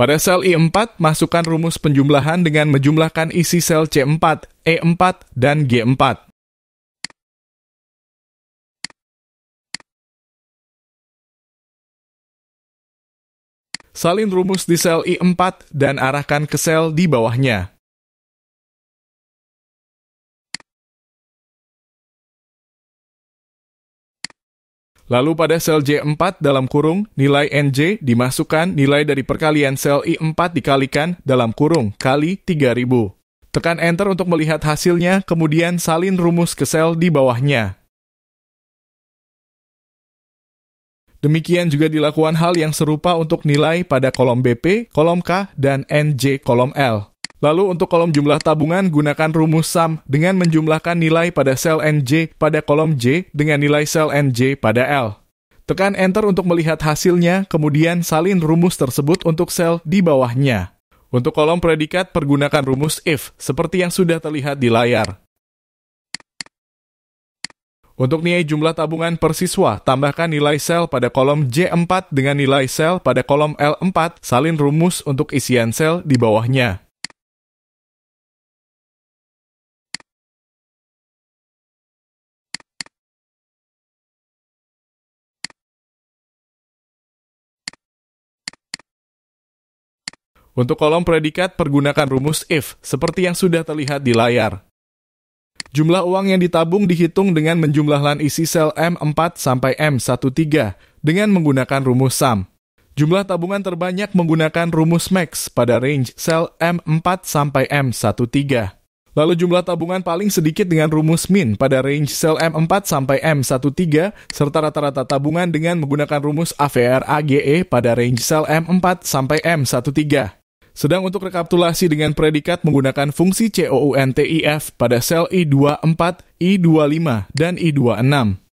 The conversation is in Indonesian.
Pada sel I4, masukkan rumus penjumlahan dengan menjumlahkan isi sel C4, E4, e dan G4. Salin rumus di sel I4 dan arahkan ke sel di bawahnya. Lalu pada sel J4 dalam kurung, nilai NJ dimasukkan nilai dari perkalian sel I4 dikalikan dalam kurung kali 3000. Tekan Enter untuk melihat hasilnya, kemudian salin rumus ke sel di bawahnya. Demikian juga dilakukan hal yang serupa untuk nilai pada kolom BP, kolom K, dan NJ kolom L. Lalu untuk kolom jumlah tabungan gunakan rumus sum dengan menjumlahkan nilai pada sel NJ pada kolom J dengan nilai sel NJ pada L. Tekan enter untuk melihat hasilnya, kemudian salin rumus tersebut untuk sel di bawahnya. Untuk kolom predikat pergunakan rumus if seperti yang sudah terlihat di layar. Untuk nilai jumlah tabungan per siswa, tambahkan nilai sel pada kolom J4 dengan nilai sel pada kolom L4, salin rumus untuk isian sel di bawahnya. Untuk kolom predikat, pergunakan rumus if, seperti yang sudah terlihat di layar. Jumlah uang yang ditabung dihitung dengan menjumlahkan isi sel M4 sampai M13 dengan menggunakan rumus sum. Jumlah tabungan terbanyak menggunakan rumus max pada range sel M4 sampai M13. Lalu jumlah tabungan paling sedikit dengan rumus min pada range sel M4 sampai M13 serta rata-rata tabungan dengan menggunakan rumus AVR AGE pada range sel M4 sampai M13. Sedang untuk rekapitulasi dengan predikat menggunakan fungsi COUNTIF pada sel I24, I25, dan I26.